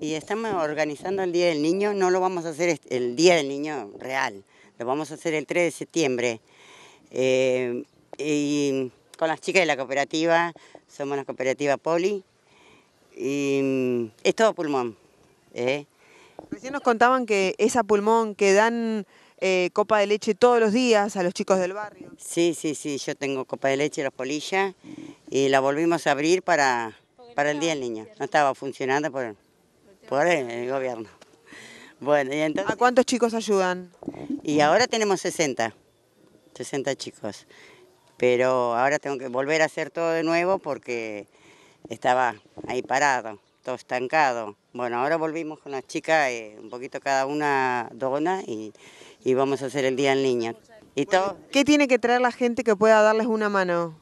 Y estamos organizando el Día del Niño, no lo vamos a hacer el Día del Niño real, lo vamos a hacer el 3 de septiembre. Eh, y con las chicas de la cooperativa, somos la cooperativa Poli, y mm, es todo pulmón. Eh. Recién nos contaban que esa pulmón que dan eh, copa de leche todos los días a los chicos del barrio. Sí, sí, sí, yo tengo copa de leche, los polillas, y la volvimos a abrir para, para el Día del Niño. No estaba funcionando por... Por el gobierno. Bueno, y entonces... ¿A cuántos chicos ayudan? Y ahora tenemos 60, 60 chicos. Pero ahora tengo que volver a hacer todo de nuevo porque estaba ahí parado, todo estancado. Bueno, ahora volvimos con las chicas, eh, un poquito cada una dona y, y, vamos a hacer el día en línea. Y todo... ¿Qué tiene que traer la gente que pueda darles una mano?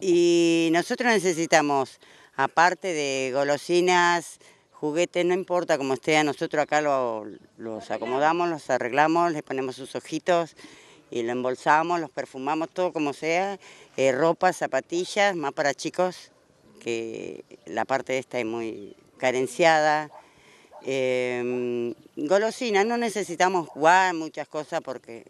Y nosotros necesitamos, aparte de golosinas, juguetes, no importa cómo esté, nosotros acá lo, los acomodamos, los arreglamos, les ponemos sus ojitos y lo embolsamos, los perfumamos, todo como sea, eh, Ropa, zapatillas, más para chicos, que la parte esta es muy carenciada. Em, golosinas, no necesitamos jugar muchas cosas porque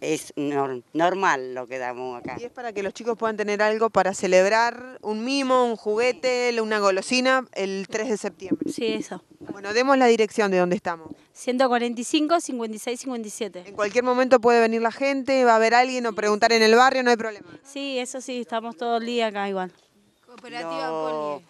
es normal lo que damos acá. Y es para que los chicos puedan tener algo para celebrar, un mimo, un juguete, una golosina, el 3 de septiembre. Sí, eso. Bueno, demos la dirección de dónde estamos. 145, 56, 57. En cualquier momento puede venir la gente, va a haber alguien o preguntar en el barrio, no hay problema. Sí, eso sí, estamos todo el día acá igual. Cooperativa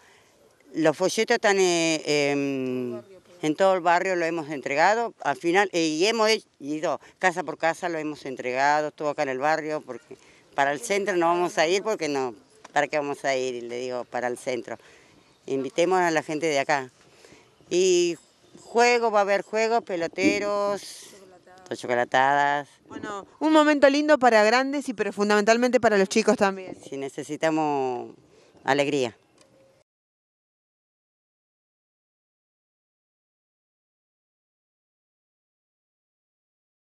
Los folletos están... Eh, em, en todo el barrio lo hemos entregado, al final, y hemos ido casa por casa, lo hemos entregado, estuvo acá en el barrio, porque para el centro no vamos a ir, porque no, ¿para qué vamos a ir? Le digo, para el centro. Invitemos a la gente de acá. Y juego, va a haber juegos, peloteros, chocolatadas. Bueno, un momento lindo para grandes y pero fundamentalmente para los chicos también. Si necesitamos alegría.